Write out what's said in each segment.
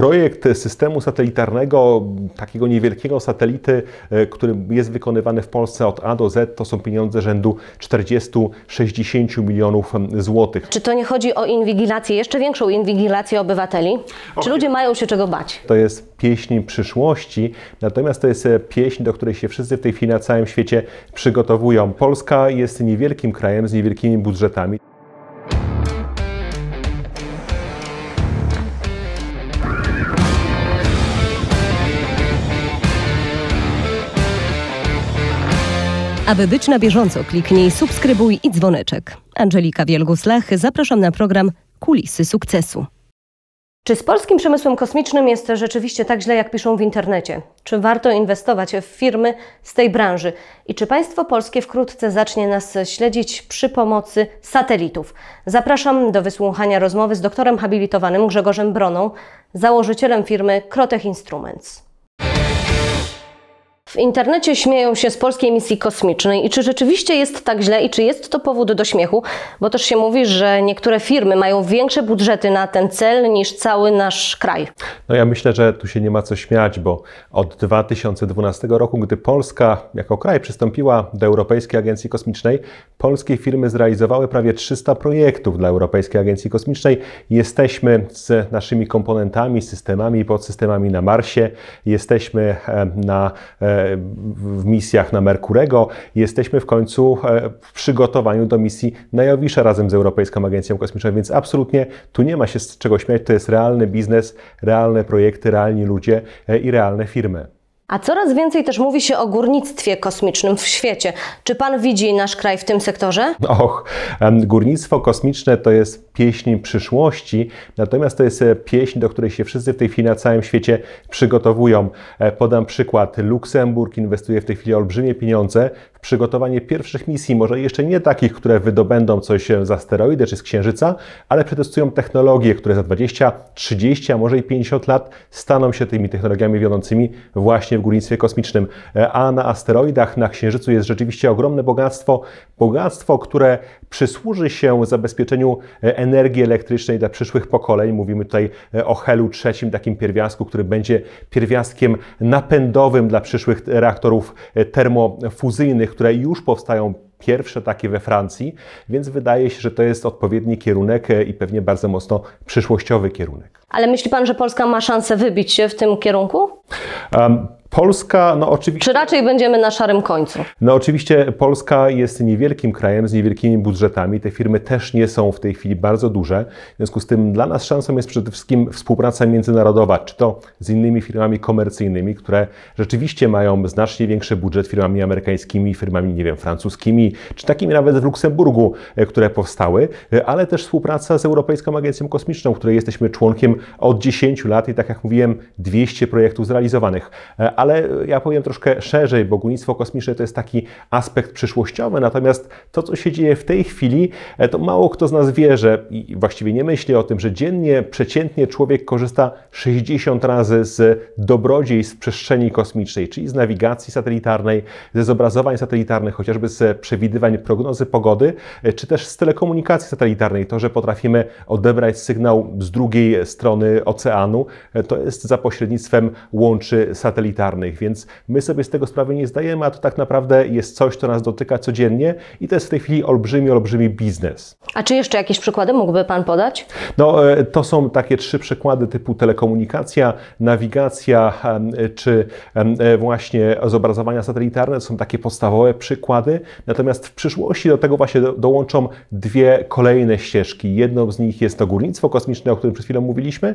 projekt systemu satelitarnego, takiego niewielkiego satelity, e, który jest wykonywany w Polsce od A do Z, to są pieniądze rzędu 40-60 milionów złotych. Czy to nie chodzi o inwigilację, jeszcze większą inwigilację obywateli? Okay. Czy ludzie mają się czego bać? To jest pieśń przyszłości, natomiast to jest e, pieśń, do której się wszyscy w tej chwili na całym świecie przygotowują. Polska jest niewielkim krajem z niewielkimi budżetami. Aby być na bieżąco, kliknij subskrybuj i dzwoneczek. Angelika Wielgus-Lach, zapraszam na program Kulisy Sukcesu. Czy z polskim przemysłem kosmicznym jest rzeczywiście tak źle, jak piszą w internecie? Czy warto inwestować w firmy z tej branży? I czy państwo polskie wkrótce zacznie nas śledzić przy pomocy satelitów? Zapraszam do wysłuchania rozmowy z doktorem habilitowanym Grzegorzem Broną, założycielem firmy Krotech Instruments. W internecie śmieją się z polskiej misji kosmicznej i czy rzeczywiście jest tak źle i czy jest to powód do śmiechu, bo też się mówi, że niektóre firmy mają większe budżety na ten cel niż cały nasz kraj. No ja myślę, że tu się nie ma co śmiać, bo od 2012 roku, gdy Polska jako kraj przystąpiła do Europejskiej Agencji Kosmicznej, polskie firmy zrealizowały prawie 300 projektów dla Europejskiej Agencji Kosmicznej. Jesteśmy z naszymi komponentami, systemami i podsystemami na Marsie, jesteśmy e, na e, w misjach na Merkurego, jesteśmy w końcu e, w przygotowaniu do misji na Jowisza razem z Europejską Agencją Kosmiczną, więc absolutnie tu nie ma się z czego śmiać, to jest realny biznes, realne projekty, realni ludzie e, i realne firmy. A coraz więcej też mówi się o górnictwie kosmicznym w świecie. Czy pan widzi nasz kraj w tym sektorze? Och, górnictwo kosmiczne to jest pieśń przyszłości, natomiast to jest e, pieśń, do której się wszyscy w tej chwili na całym świecie przygotowują. E, podam przykład. Luksemburg inwestuje w tej chwili olbrzymie pieniądze przygotowanie pierwszych misji, może jeszcze nie takich, które wydobędą coś e, z asteroidy czy z Księżyca, ale przetestują technologie, które za 20, 30, a może i 50 lat staną się tymi technologiami wiodącymi właśnie w górnictwie kosmicznym. E, a na asteroidach, na Księżycu jest rzeczywiście ogromne bogactwo, bogactwo, które przysłuży się zabezpieczeniu e, energii elektrycznej dla przyszłych pokoleń. Mówimy tutaj e, o helu trzecim, takim pierwiastku, który będzie pierwiastkiem napędowym dla przyszłych reaktorów e, termofuzyjnych, które już powstają pierwsze takie we Francji, więc wydaje się, że to jest odpowiedni kierunek i pewnie bardzo mocno przyszłościowy kierunek. Ale myśli Pan, że Polska ma szansę wybić się w tym kierunku? Polska, no oczywiście. Czy raczej będziemy na szarym końcu? No oczywiście Polska jest niewielkim krajem z niewielkimi budżetami. Te firmy też nie są w tej chwili bardzo duże. W związku z tym dla nas szansą jest przede wszystkim współpraca międzynarodowa, czy to z innymi firmami komercyjnymi, które rzeczywiście mają znacznie większy budżet firmami amerykańskimi, firmami, nie wiem, francuskimi, czy takimi nawet w Luksemburgu, e, które powstały, e, ale też współpraca z Europejską Agencją Kosmiczną, której jesteśmy członkiem od 10 lat i tak jak mówiłem, 200 projektów zrealizowanych e, ale ja powiem troszkę szerzej, bo górnictwo kosmiczne to jest taki aspekt przyszłościowy, natomiast to, co się dzieje w tej chwili, e, to mało kto z nas wie, że i właściwie nie myśli o tym, że dziennie przeciętnie człowiek korzysta 60 razy z dobrodziejstw przestrzeni kosmicznej, czyli z nawigacji satelitarnej, ze zobrazowań satelitarnych, chociażby z przewidywań prognozy pogody, e, czy też z telekomunikacji satelitarnej. To, że potrafimy odebrać sygnał z drugiej strony oceanu, e, to jest za pośrednictwem łączy satelitarnych karnych, więc my sobie z tego sprawy nie zdajemy, a to tak naprawdę jest coś, co nas dotyka codziennie i to jest w tej chwili olbrzymi, olbrzymi biznes. A czy jeszcze jakieś przykłady mógłby Pan podać? No, e, to są takie trzy przykłady typu telekomunikacja, nawigacja e, czy e, właśnie zobrazowania satelitarne. To są takie podstawowe przykłady. Natomiast w przyszłości do tego właśnie dołączą dwie kolejne ścieżki. Jedną z nich jest to górnictwo kosmiczne, o którym przed chwilą mówiliśmy,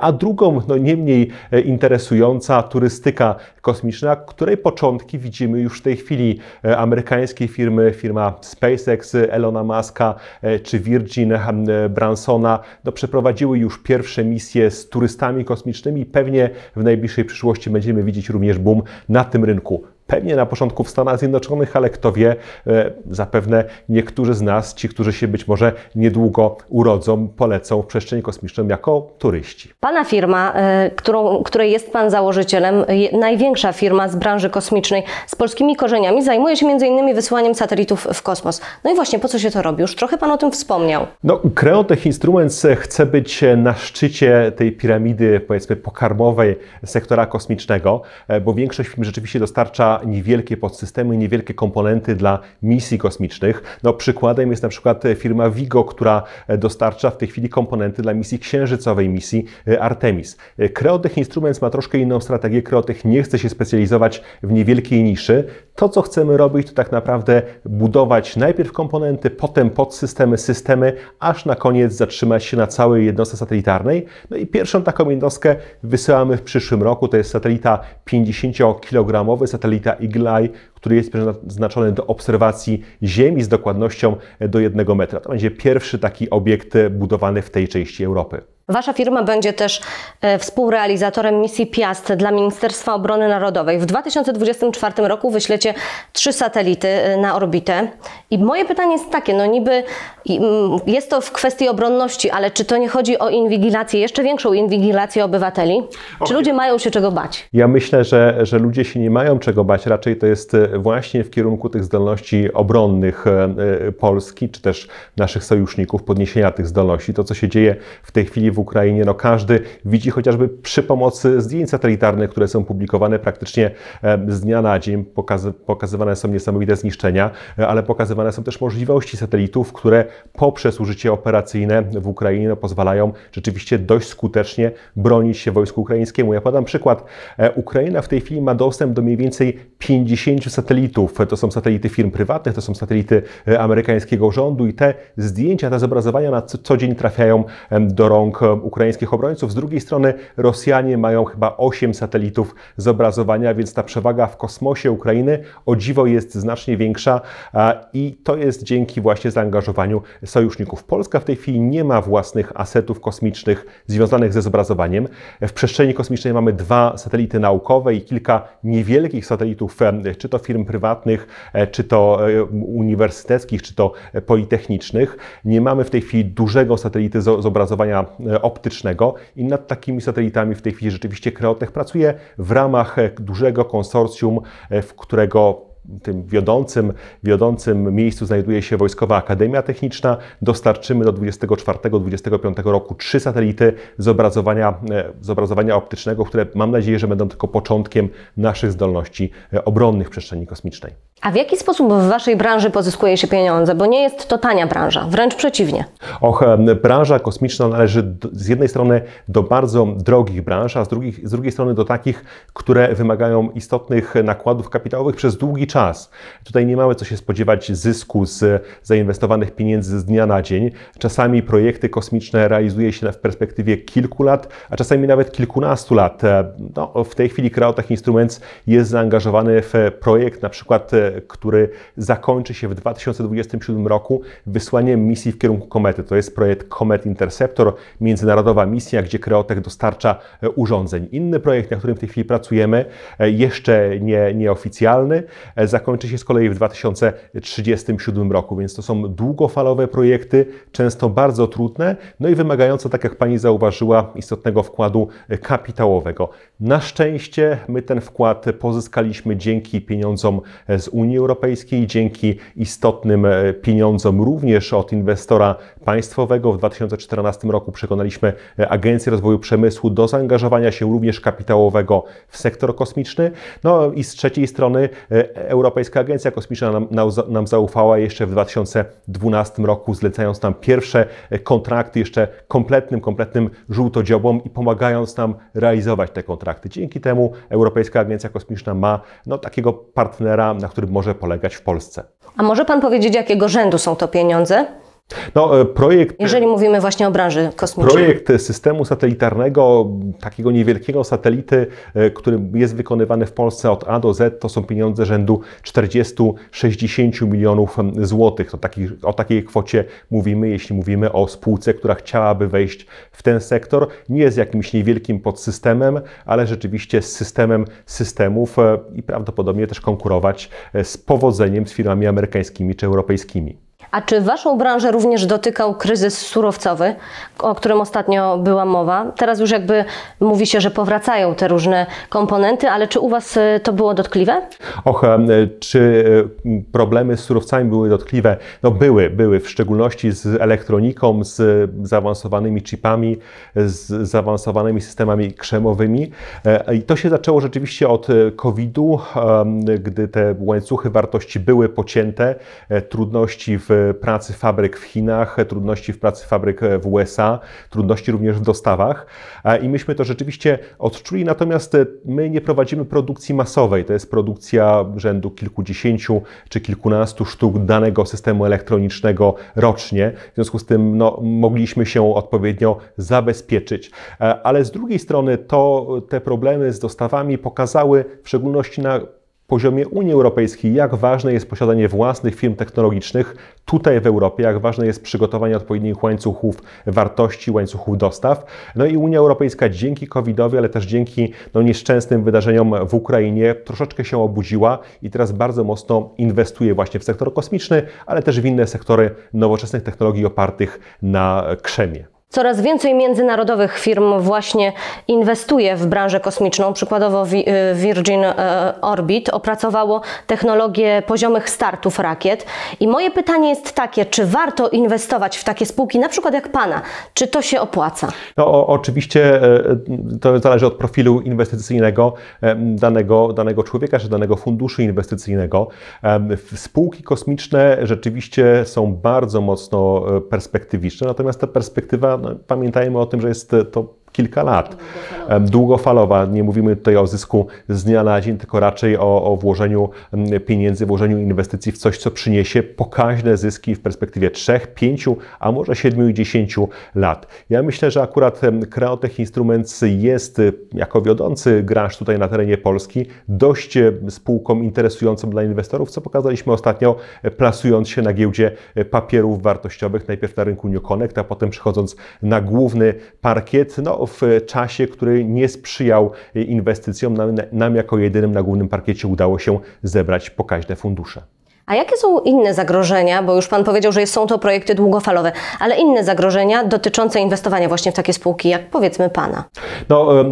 a drugą, no nie mniej interesująca, turystyka kosmiczna, której początki widzimy już w tej chwili. E, Amerykańskie firmy, firma SpaceX, Elona Muska e, czy Virgin e, Bransona no, przeprowadziły już pierwsze misje z turystami kosmicznymi. Pewnie w najbliższej przyszłości będziemy widzieć również boom na tym rynku. Pewnie na początku w Stanach Zjednoczonych, ale kto wie, e, zapewne niektórzy z nas, ci, którzy się być może niedługo urodzą, polecą w przestrzeni kosmiczną jako turyści. Pana firma, e, którą, której jest Pan założycielem, największa firma z branży kosmicznej z polskimi korzeniami, zajmuje się m.in. wysłaniem satelitów w kosmos. No i właśnie, po co się to robi? Już trochę Pan o tym wspomniał. No, Creotech Instruments e, chce być na szczycie tej piramidy, powiedzmy, pokarmowej sektora kosmicznego, bo większość firm rzeczywiście dostarcza niewielkie podsystemy, niewielkie komponenty dla misji kosmicznych. No, przykładem jest na przykład e, firma Vigo, która e, dostarcza w tej chwili komponenty dla misji księżycowej, misji e, Artemis. Creotech Instruments ma troszkę inną strategię. Creotech nie chce się specjalizować w niewielkiej niszy, to, co chcemy robić, to tak naprawdę budować najpierw komponenty, potem podsystemy, systemy, aż na koniec zatrzymać się na całej jednostce satelitarnej. No i pierwszą taką jednostkę wysyłamy w przyszłym roku. To jest satelita 50-kilogramowy, satelita Iglai, który jest przeznaczony do obserwacji Ziemi z dokładnością do 1 metra. To będzie pierwszy taki obiekt budowany w tej części Europy. Wasza firma będzie też e, współrealizatorem misji Piast dla Ministerstwa Obrony Narodowej. W 2024 roku wyślecie trzy satelity e, na orbitę. I moje pytanie jest takie, no niby jest to w kwestii obronności, ale czy to nie chodzi o inwigilację, jeszcze większą inwigilację obywateli? Okay. Czy ludzie mają się czego bać? Ja myślę, że, że ludzie się nie mają czego bać. Raczej to jest e, właśnie w kierunku tych zdolności obronnych Polski, czy też naszych sojuszników, podniesienia tych zdolności. To, co się dzieje w tej chwili w Ukrainie, no każdy widzi chociażby przy pomocy zdjęć satelitarnych, które są publikowane praktycznie e, z dnia na dzień. pokazywane są niesamowite zniszczenia, e, ale pokazywane są też możliwości satelitów, które poprzez użycie operacyjne w Ukrainie no, pozwalają rzeczywiście dość skutecznie bronić się wojsku ukraińskiemu. Ja podam przykład. E, Ukraina w tej chwili ma dostęp do mniej więcej 50 satelitów. To są satelity firm prywatnych, to są satelity amerykańskiego rządu i te zdjęcia, te zobrazowania na co dzień trafiają do rąk ukraińskich obrońców. Z drugiej strony Rosjanie mają chyba 8 satelitów zobrazowania, więc ta przewaga w kosmosie Ukrainy o dziwo jest znacznie większa i to jest dzięki właśnie zaangażowaniu sojuszników. Polska w tej chwili nie ma własnych asetów kosmicznych związanych ze zobrazowaniem. W przestrzeni kosmicznej mamy dwa satelity naukowe i kilka niewielkich satelitów, e, czy to firm prywatnych, e, czy to e, uniwersyteckich, czy to politechnicznych. Nie mamy w tej chwili dużego satelity zobrazowania. E, optycznego i nad takimi satelitami w tej chwili rzeczywiście Kreotech pracuje w ramach e, dużego konsorcjum, e, w którego tym wiodącym, wiodącym miejscu znajduje się Wojskowa Akademia Techniczna. Dostarczymy do 24-25 roku trzy satelity e, z obrazowania, optycznego, które mam nadzieję, że będą tylko początkiem naszych zdolności e, obronnych w przestrzeni kosmicznej. A w jaki sposób w Waszej branży pozyskuje się pieniądze? Bo nie jest to tania branża, wręcz przeciwnie. Och, branża kosmiczna należy z jednej strony do bardzo drogich branż, a z, drugich, z drugiej strony do takich, które wymagają istotnych nakładów kapitałowych przez długi czas czas. Tutaj nie mamy co się spodziewać zysku z zainwestowanych pieniędzy z dnia na dzień. Czasami projekty kosmiczne realizuje się w perspektywie kilku lat, a czasami nawet kilkunastu lat. E, no, w tej chwili Krautach Instruments jest zaangażowany w projekt, na przykład, e, który zakończy się w 2027 roku wysłaniem misji w kierunku komety. To jest projekt Comet Interceptor, międzynarodowa misja, gdzie Kreotech dostarcza e, urządzeń. Inny projekt, na którym w tej chwili pracujemy, jeszcze nie, nieoficjalny, zakończy się z kolei w 2037 roku, więc to są długofalowe projekty, często bardzo trudne, no i wymagające, tak jak Pani zauważyła, istotnego wkładu kapitałowego. Na szczęście my ten wkład pozyskaliśmy dzięki pieniądzom z Unii Europejskiej, dzięki istotnym pieniądzom również od inwestora państwowego. W 2014 roku przekonaliśmy Agencję Rozwoju Przemysłu do zaangażowania się również kapitałowego w sektor kosmiczny. No i z trzeciej strony Europejska Agencja Kosmiczna nam, nam zaufała jeszcze w 2012 roku, zlecając nam pierwsze e, kontrakty jeszcze kompletnym, kompletnym żółtodziobom i pomagając nam realizować te kontrakty. Dzięki temu Europejska Agencja Kosmiczna ma no, takiego partnera, na którym może polegać w Polsce. A może Pan powiedzieć, jakiego rzędu są to pieniądze? No, e, projekt, Jeżeli mówimy właśnie o branży kosmicznej. Projekt systemu satelitarnego, takiego niewielkiego satelity, e, który jest wykonywany w Polsce od A do Z, to są pieniądze rzędu 40-60 milionów złotych. To taki, o takiej kwocie mówimy, jeśli mówimy o spółce, która chciałaby wejść w ten sektor. Nie jest jakimś niewielkim podsystemem, ale rzeczywiście z systemem systemów e, i prawdopodobnie też konkurować z powodzeniem z firmami amerykańskimi czy europejskimi. A czy Waszą branżę również dotykał kryzys surowcowy, o którym ostatnio była mowa? Teraz już jakby mówi się, że powracają te różne komponenty, ale czy u Was y, to było dotkliwe? Och, e, czy y, problemy z surowcami były dotkliwe? No były, były, w szczególności z elektroniką, z zaawansowanymi chipami, z zaawansowanymi systemami krzemowymi. E, I to się zaczęło rzeczywiście od e, COVID-u, gdy te łańcuchy wartości były pocięte, trudności w pracy fabryk w Chinach, trudności w pracy fabryk e, w USA, trudności również w dostawach. I myśmy to rzeczywiście odczuli, natomiast e, my nie prowadzimy produkcji masowej. To jest produkcja rzędu kilkudziesięciu czy kilkunastu sztuk danego systemu elektronicznego rocznie. W związku z tym no, mogliśmy się odpowiednio zabezpieczyć. E, ale z drugiej strony to te problemy z dostawami pokazały w szczególności na poziomie Unii Europejskiej, jak ważne jest posiadanie własnych firm technologicznych tutaj w Europie, jak ważne jest przygotowanie odpowiednich łańcuchów wartości, łańcuchów dostaw. No i Unia Europejska dzięki COVID-owi, ale też dzięki no, nieszczęsnym wydarzeniom w Ukrainie troszeczkę się obudziła i teraz bardzo mocno inwestuje właśnie w sektor kosmiczny, ale też w inne sektory nowoczesnych technologii opartych na krzemie. Coraz więcej międzynarodowych firm właśnie inwestuje w branżę kosmiczną. Przykładowo y, Virgin e, Orbit opracowało technologię poziomych startów rakiet. I moje pytanie jest takie, czy warto inwestować w takie spółki, na przykład jak Pana? Czy to się opłaca? No, oczywiście e, to zależy od profilu inwestycyjnego danego, danego człowieka czy danego funduszu inwestycyjnego. Spółki kosmiczne rzeczywiście są bardzo mocno e, perspektywiczne, natomiast ta perspektywa no, no, pamiętajmy o tym, że jest e, to kilka lat. Długofalowa. E, długofalowa. Nie mówimy tutaj o zysku z dnia na dzień, tylko raczej o, o włożeniu pieniędzy, włożeniu inwestycji w coś, co przyniesie pokaźne zyski w perspektywie 3, 5, a może 7 i 10 lat. Ja myślę, że akurat Creotech Instruments jest y, jako wiodący gracz tutaj na terenie Polski dość y, spółką interesującą dla inwestorów, co pokazaliśmy ostatnio, e, plasując się na giełdzie e, papierów wartościowych, najpierw na rynku New Connect, a potem przechodząc na główny parkiet. No, w czasie, który nie sprzyjał inwestycjom, nam, nam jako jedynym na głównym parkiecie udało się zebrać pokaźne fundusze. A jakie są inne zagrożenia, bo już Pan powiedział, że są to projekty długofalowe, ale inne zagrożenia dotyczące inwestowania właśnie w takie spółki, jak powiedzmy Pana? No, e, e,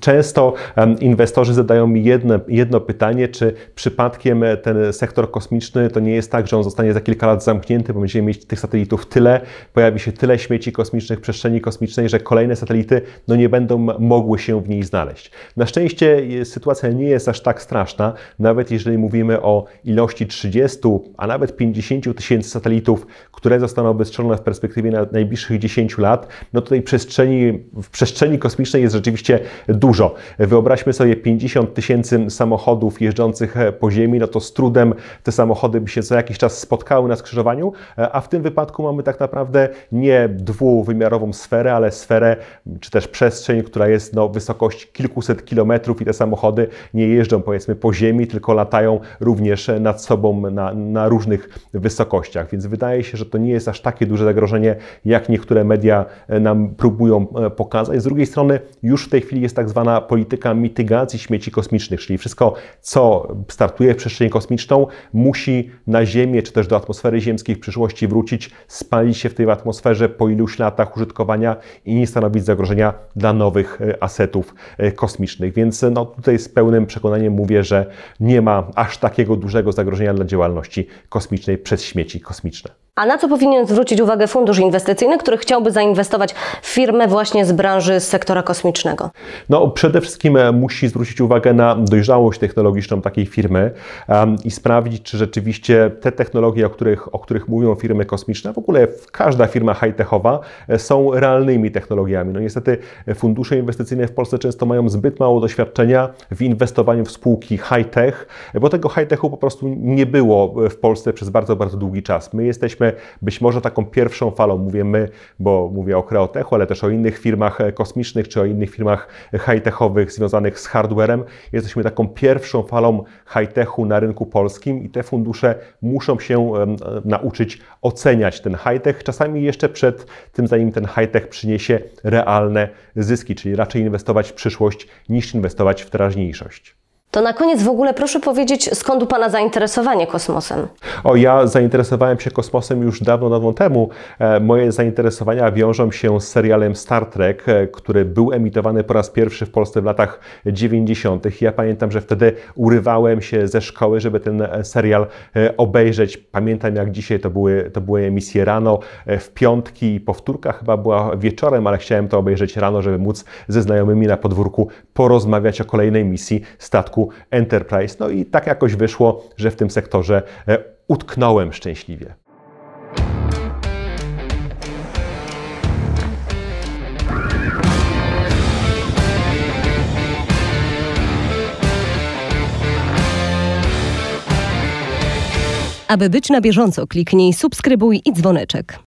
często inwestorzy zadają mi jedno, jedno pytanie, czy przypadkiem e, ten sektor kosmiczny to nie jest tak, że on zostanie za kilka lat zamknięty, bo będziemy mieć tych satelitów tyle, pojawi się tyle śmieci kosmicznych, przestrzeni kosmicznej, że kolejne satelity no, nie będą mogły się w niej znaleźć. Na szczęście sytuacja nie jest aż tak straszna, nawet jeżeli mówimy o ilości 30 30, a nawet 50 tysięcy satelitów, które zostaną wystrzelone w perspektywie najbliższych 10 lat, no to tej przestrzeni, w przestrzeni kosmicznej jest rzeczywiście dużo. Wyobraźmy sobie 50 tysięcy samochodów jeżdżących e, po Ziemi, no to z trudem te samochody by się co jakiś czas spotkały na skrzyżowaniu, e, a w tym wypadku mamy tak naprawdę nie dwuwymiarową sferę, ale sferę czy też przestrzeń, która jest no, wysokość kilkuset kilometrów i te samochody nie jeżdżą powiedzmy po Ziemi, tylko latają również e, nad sobą na, na różnych wysokościach, więc wydaje się, że to nie jest aż takie duże zagrożenie, jak niektóre media e, nam próbują e, pokazać. Z drugiej strony już w tej chwili jest tak zwana polityka mitygacji śmieci kosmicznych, czyli wszystko, co startuje w przestrzeni kosmiczną, musi na Ziemię czy też do atmosfery ziemskiej w przyszłości wrócić, spalić się w tej atmosferze po iluś latach użytkowania i nie stanowić zagrożenia dla nowych e, asetów kosmicznych. Więc no, tutaj z pełnym przekonaniem mówię, że nie ma aż takiego dużego zagrożenia dla działania działalności kosmicznej przez śmieci kosmiczne. A na co powinien zwrócić uwagę fundusz inwestycyjny, który chciałby zainwestować w firmę właśnie z branży, z sektora kosmicznego? No, przede wszystkim e, musi zwrócić uwagę na dojrzałość technologiczną takiej firmy um, i sprawdzić, czy rzeczywiście te technologie, o których, o których mówią firmy kosmiczne, w ogóle każda firma high-techowa, e, są realnymi technologiami. No, niestety e, fundusze inwestycyjne w Polsce często mają zbyt mało doświadczenia w inwestowaniu w spółki high-tech, bo tego high-techu po prostu nie było w Polsce przez bardzo, bardzo długi czas. My jesteśmy które być może taką pierwszą falą, mówię my, bo mówię o Creotechu, ale też o innych firmach e, kosmicznych czy o innych firmach e, high-techowych związanych z hardwarem, jesteśmy taką pierwszą falą high-techu na rynku polskim i te fundusze muszą się nauczyć oceniać ten high-tech, czasami jeszcze przed tym, zanim ten high-tech przyniesie realne zyski, czyli raczej inwestować w przyszłość niż inwestować w teraźniejszość. To na koniec w ogóle proszę powiedzieć, skąd u Pana zainteresowanie kosmosem? O, ja zainteresowałem się kosmosem już dawno, dawno temu. E, moje zainteresowania wiążą się z serialem Star Trek, e, który był emitowany po raz pierwszy w Polsce w latach 90. Ja pamiętam, że wtedy urywałem się ze szkoły, żeby ten e, serial obejrzeć. Pamiętam jak dzisiaj to były, to były emisje rano, w piątki, powtórka chyba była wieczorem, ale chciałem to obejrzeć rano, żeby móc ze znajomymi na podwórku porozmawiać o kolejnej misji statku enterprise. No i tak jakoś wyszło, że w tym sektorze e, utknąłem szczęśliwie. Aby być na bieżąco, kliknij subskrybuj i dzwoneczek.